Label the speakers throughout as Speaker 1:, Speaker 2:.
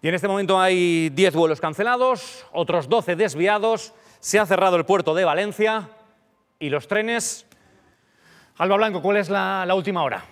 Speaker 1: Y en este momento hay 10 vuelos cancelados, otros 12 desviados, se ha cerrado el puerto de Valencia y los trenes. Alba Blanco, ¿cuál es la, la última hora?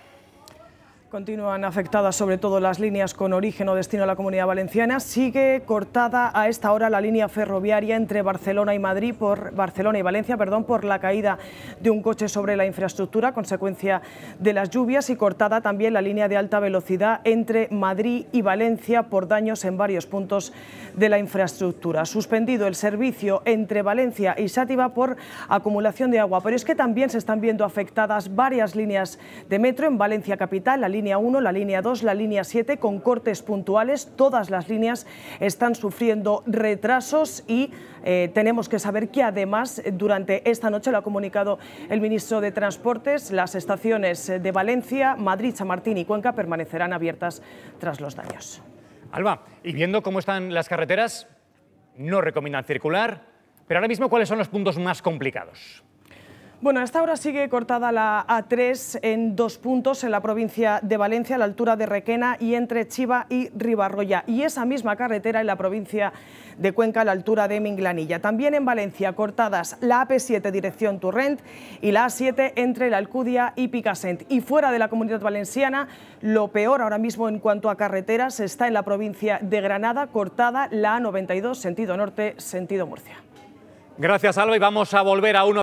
Speaker 2: Continúan afectadas sobre todo las líneas con origen o destino a la Comunidad Valenciana. Sigue cortada a esta hora la línea ferroviaria entre Barcelona y Madrid por Barcelona y Valencia, perdón, por la caída de un coche sobre la infraestructura consecuencia de las lluvias y cortada también la línea de alta velocidad entre Madrid y Valencia por daños en varios puntos de la infraestructura. Suspendido el servicio entre Valencia y Sátiva por acumulación de agua, pero es que también se están viendo afectadas varias líneas de metro en Valencia capital, la línea línea 1, la línea 2, la línea 7, con cortes puntuales. Todas las líneas están sufriendo retrasos y eh, tenemos que saber que además durante esta noche lo ha comunicado el ministro de Transportes, las estaciones de Valencia, Madrid, Chamartín y Cuenca permanecerán abiertas tras los daños. Alba,
Speaker 1: y viendo cómo están las carreteras, no recomiendan circular, pero ahora mismo cuáles son los puntos más complicados.
Speaker 2: Bueno, hasta ahora sigue cortada la A3 en dos puntos en la provincia de Valencia, a la altura de Requena y entre Chiva y Ribarroya. Y esa misma carretera en la provincia de Cuenca, a la altura de Minglanilla. También en Valencia cortadas la AP7 dirección Turrent y la A7 entre la Alcudia y Picassent. Y fuera de la comunidad valenciana, lo peor ahora mismo en cuanto a carreteras está en la provincia de Granada, cortada la A92 sentido norte, sentido Murcia.
Speaker 1: Gracias, Alba, y vamos a volver a uno.